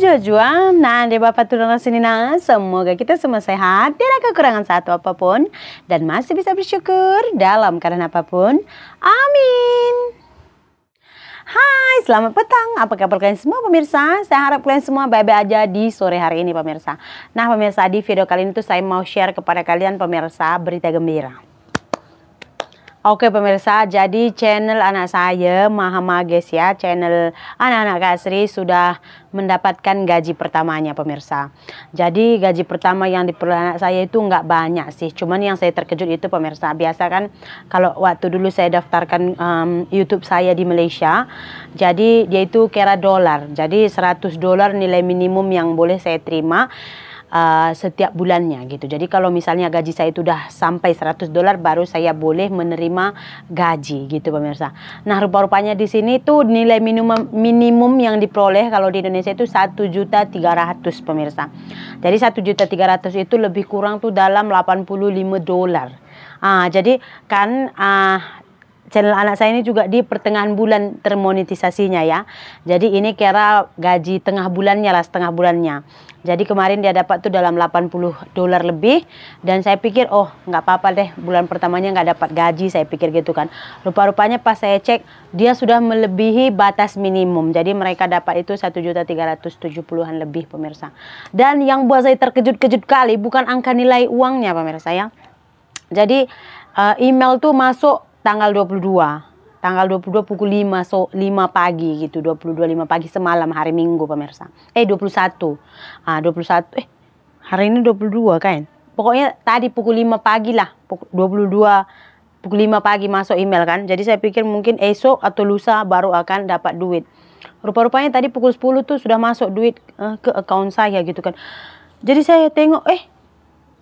Jua-jua, nande bapak tulang sini nah, semoga kita semua sehat, tidak kekurangan satu apapun, dan masih bisa bersyukur dalam keadaan apapun. Amin. Hai, selamat petang. Apa kabar kalian semua pemirsa? Saya harap kalian semua baik-baik aja di sore hari ini pemirsa. Nah pemirsa, di video kali ini tuh saya mau share kepada kalian pemirsa berita gembira. Oke pemirsa, jadi channel anak saya Mahama Guys ya, channel anak-anak Kasri sudah mendapatkan gaji pertamanya pemirsa. Jadi gaji pertama yang diperoleh anak saya itu nggak banyak sih, cuman yang saya terkejut itu pemirsa. Biasa kan kalau waktu dulu saya daftarkan um, YouTube saya di Malaysia, jadi dia itu kira dolar. Jadi 100 dolar nilai minimum yang boleh saya terima uh, setiap bulannya gitu. Jadi kalau misalnya gaji saya itu sudah sampai 100 dolar baru saya boleh menerima gaji gitu pemirsa. Nah rupa-rupanya di sini tuh nilai minimum minimum yang diperoleh kalau di Indonesia itu satu juta tiga ratus pemirsa. Jadi satu juta tiga ratus itu lebih kurang tuh dalam 85 dolar. Ah, jadi kan ah, channel anak saya ini juga di pertengahan bulan termonetisasinya ya. Jadi ini kira gaji tengah bulannya lah setengah bulannya. Jadi kemarin dia dapat tuh dalam 80 dolar lebih dan saya pikir oh nggak apa-apa deh bulan pertamanya nggak dapat gaji saya pikir gitu kan. Rupa-rupanya pas saya cek dia sudah melebihi batas minimum. Jadi mereka dapat itu juta 1.370-an lebih pemirsa. Dan yang buat saya terkejut-kejut kali bukan angka nilai uangnya pemirsa ya. Jadi uh, email tuh masuk tanggal 22 tanggal 22 pukul 5 so 5 pagi gitu 22.5 pagi semalam hari Minggu pemirsa eh 21 ah 21 eh hari ini 22 kan pokoknya tadi pukul 5 pagi lah pukul 22 pukul 5 pagi masuk email kan jadi saya pikir mungkin esok atau lusa baru akan dapat duit rupa-rupanya tadi pukul 10 tuh sudah masuk duit uh, ke account saya gitu kan jadi saya tengok eh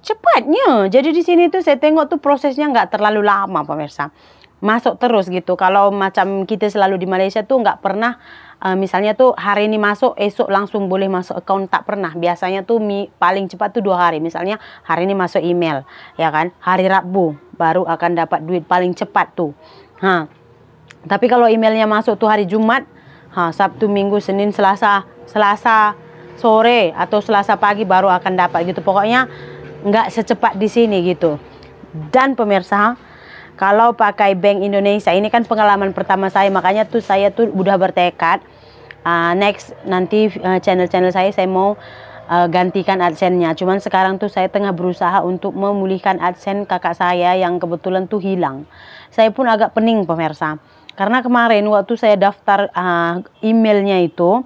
cepatnya jadi di sini tuh saya tengok tuh prosesnya nggak terlalu lama pemirsa masuk terus gitu. Kalau macam kita selalu di Malaysia tuh nggak pernah uh, misalnya tuh hari ini masuk esok langsung boleh masuk account tak pernah biasanya tuh mi, paling cepat tuh dua hari misalnya hari ini masuk email ya kan hari Rabu baru akan dapat duit paling cepat tuh ha. tapi kalau emailnya masuk tuh hari Jumat ha, Sabtu Minggu Senin Selasa Selasa sore atau Selasa pagi baru akan dapat gitu pokoknya nggak secepat di sini gitu dan pemirsa kalau pakai Bank Indonesia ini kan pengalaman pertama saya makanya tuh saya tuh udah bertekad uh, next nanti eh, channel-channel uh, saya saya mau uh, gantikan adsennya. cuman sekarang tuh saya tengah berusaha untuk memulihkan adsen kakak saya yang kebetulan tuh hilang saya pun agak pening pemirsa karena kemarin waktu saya daftar uh, emailnya itu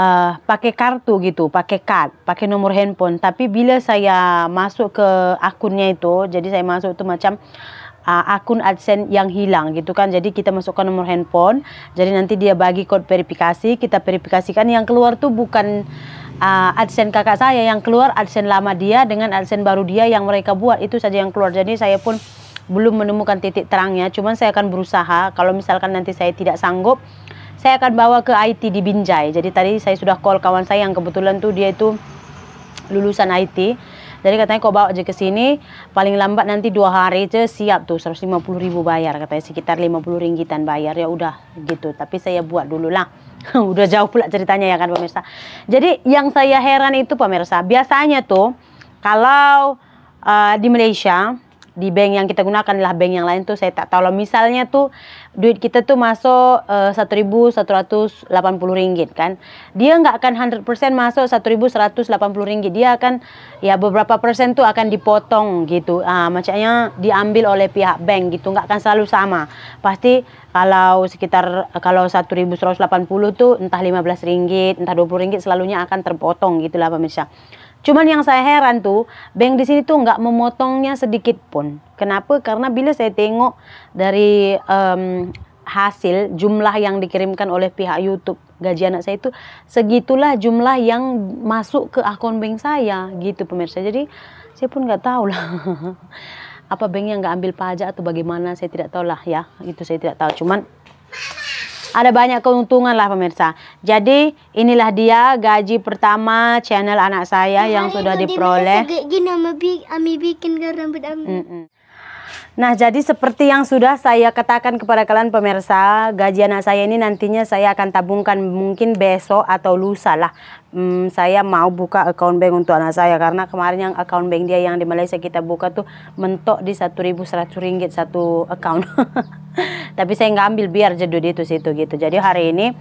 uh, pakai kartu gitu, pakai card, pakai nomor handphone. Tapi bila saya masuk ke akunnya itu, jadi saya masuk itu macam uh, akun AdSense yang hilang gitu kan. Jadi kita masukkan nomor handphone. Jadi nanti dia bagi kode verifikasi, kita verifikasikan yang keluar tuh bukan uh, AdSense kakak saya yang keluar AdSense lama dia dengan AdSense baru dia yang mereka buat itu saja yang keluar. Jadi saya pun belum menemukan titik terangnya. Cuman saya akan berusaha kalau misalkan nanti saya tidak sanggup saya akan bawa ke IT di Binjai. Jadi tadi saya sudah call kawan saya yang kebetulan tuh dia itu lulusan IT jadi katanya kau bawa aja ke sini, paling lambat nanti dua hari aja siap tuh 150 ribu bayar katanya sekitar 50 ringgitan bayar ya udah gitu. Tapi saya buat dulu lah. udah jauh pula ceritanya ya kan pemirsa. Jadi yang saya heran itu pemirsa, biasanya tuh kalau uh, di Malaysia di bank yang kita gunakan lah bank yang lain tuh saya tak tahu. Kalau misalnya tuh duit kita tuh masuk eh, uh, 1.180 ringgit kan. Dia nggak akan 100% masuk 1.180 ringgit. Dia akan ya beberapa persen tuh akan dipotong gitu. Uh, ah, macamnya diambil oleh pihak bank gitu. Nggak akan selalu sama. Pasti kalau sekitar kalau 1.180 tuh entah 15 ringgit, entah 20 ringgit selalunya akan terpotong gitu lah pemirsa. Cuman yang saya heran tuh, bank di sini tuh nggak memotongnya sedikit pun. Kenapa? Karena bila saya tengok dari um, hasil jumlah yang dikirimkan oleh pihak YouTube gaji anak saya itu segitulah jumlah yang masuk ke akun bank saya gitu pemirsa. Jadi saya pun nggak tahu lah apa yang nggak ambil pajak atau bagaimana saya tidak tahu lah ya itu saya tidak tahu cuman ada banyak keuntungan lah pemirsa. Jadi inilah dia gaji pertama channel anak saya nah, yang sudah diperoleh. Gini, gini, gini, gini, gini, gini, gini, Nah, jadi seperti yang sudah saya katakan kepada kalian pemirsa, gaji anak saya ini nantinya saya akan tabungkan mungkin besok atau lusa lah. Hmm, saya mau buka account bank untuk anak saya karena kemarin yang account bank dia yang di Malaysia kita buka tuh mentok di 1.100 ringgit satu account. Tapi saya nggak ambil biar jadi itu situ gitu. Jadi hari ini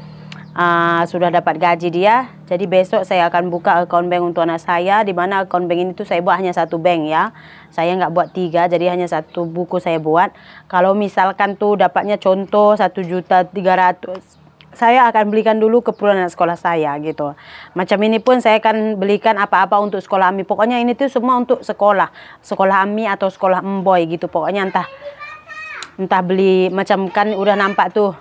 uh, sudah dapat gaji dia. Jadi besok saya akan buka akun bank untuk anak saya. Di mana akun bank ini tuh saya buat hanya satu bank ya. Saya nggak buat tiga, jadi hanya satu buku saya buat. Kalau misalkan tuh dapatnya contoh satu juta tiga ratus saya akan belikan dulu keperluan anak sekolah saya gitu. Macam ini pun saya akan belikan apa-apa untuk sekolah Ami. Pokoknya ini tuh semua untuk sekolah. Sekolah Ami atau sekolah Emboy gitu. Pokoknya entah entah beli macam kan udah nampak tuh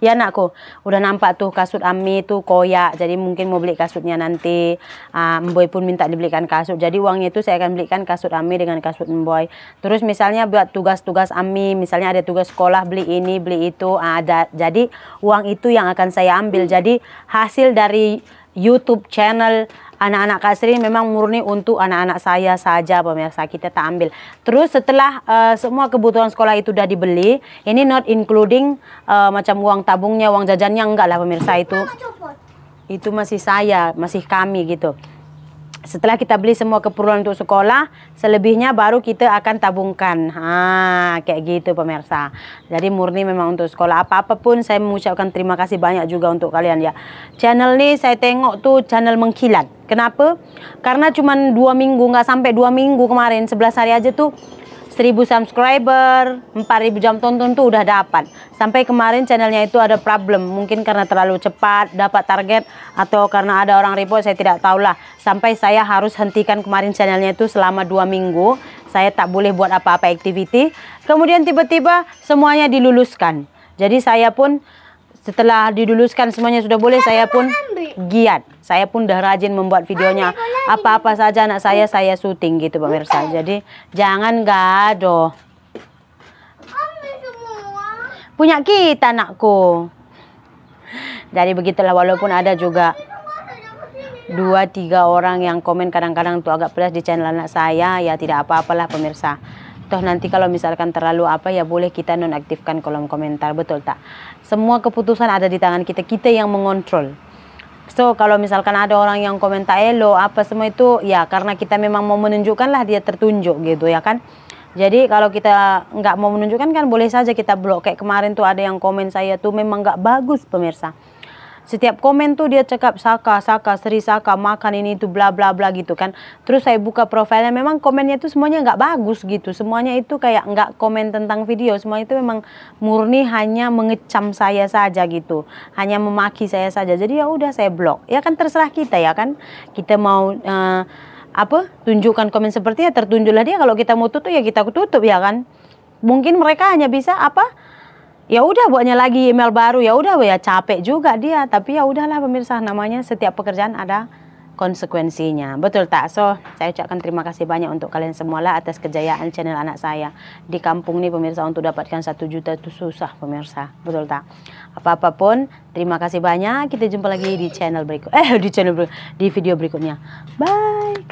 Ya anakku, udah nampak tuh kasut Ami tuh koyak, jadi mungkin mau beli kasutnya nanti. Uh, ah, Mboy pun minta dibelikan kasut, jadi uangnya itu saya akan belikan kasut Ami dengan kasut Mboy. Terus misalnya buat tugas-tugas Ami, misalnya ada tugas sekolah beli ini, beli itu, uh, ada. Jadi uang itu yang akan saya ambil. Jadi hasil dari YouTube channel anak-anak kasri memang murni untuk anak-anak saya saja pemirsa kita tak ambil terus setelah uh, semua kebutuhan sekolah itu sudah dibeli ini not including uh, macam uang tabungnya uang jajannya enggak lah pemirsa itu itu masih saya masih kami gitu setelah kita beli semua keperluan untuk sekolah, selebihnya baru kita akan tabungkan. Ha, kayak gitu pemirsa. Jadi murni memang untuk sekolah. Apa-apapun saya mengucapkan terima kasih banyak juga untuk kalian ya. Channel ini saya tengok tuh channel mengkilat. Kenapa? Karena cuma dua minggu, nggak sampai dua minggu kemarin, sebelas hari aja tuh 1000 subscriber, 4000 jam tonton tuh udah dapat. Sampai kemarin channelnya itu ada problem, mungkin karena terlalu cepat dapat target atau karena ada orang report saya tidak tahulah. Sampai saya harus hentikan kemarin channelnya itu selama dua minggu. Saya tak boleh buat apa-apa activity. Kemudian tiba-tiba semuanya diluluskan. Jadi saya pun setelah diluluskan semuanya sudah boleh saya pun giat. Saya pun dah rajin membuat videonya. Apa-apa saja anak saya saya syuting gitu pemirsa. Jadi jangan gaduh. Punya kita anakku. Jadi begitulah walaupun ada juga dua tiga orang yang komen kadang-kadang tuh agak pedas di channel anak saya ya tidak apa-apalah pemirsa toh nanti kalau misalkan terlalu apa ya boleh kita nonaktifkan kolom komentar betul tak semua keputusan ada di tangan kita kita yang mengontrol So kalau misalkan ada orang yang komentar elo eh, apa semua itu ya karena kita memang mau menunjukkan lah dia tertunjuk gitu ya kan. Jadi kalau kita nggak mau menunjukkan kan boleh saja kita blok. Kayak kemarin tuh ada yang komen saya tuh memang nggak bagus pemirsa setiap komen tuh dia cakap Saka, Saka, Seri Saka, makan ini itu bla bla bla gitu kan. Terus saya buka profilnya memang komennya itu semuanya nggak bagus gitu. Semuanya itu kayak nggak komen tentang video. Semua itu memang murni hanya mengecam saya saja gitu. Hanya memaki saya saja. Jadi ya udah saya blok. Ya kan terserah kita ya kan. Kita mau uh, apa tunjukkan komen seperti ya tertunjuklah dia kalau kita mau tutup ya kita tutup ya kan mungkin mereka hanya bisa apa ya udah buatnya lagi email baru ya udah ya capek juga dia tapi ya udahlah pemirsa namanya setiap pekerjaan ada konsekuensinya betul tak so saya ucapkan terima kasih banyak untuk kalian semualah atas kejayaan channel anak saya di kampung nih pemirsa untuk dapatkan satu juta itu susah pemirsa betul tak apa apapun terima kasih banyak kita jumpa lagi di channel berikut eh di channel di video berikutnya bye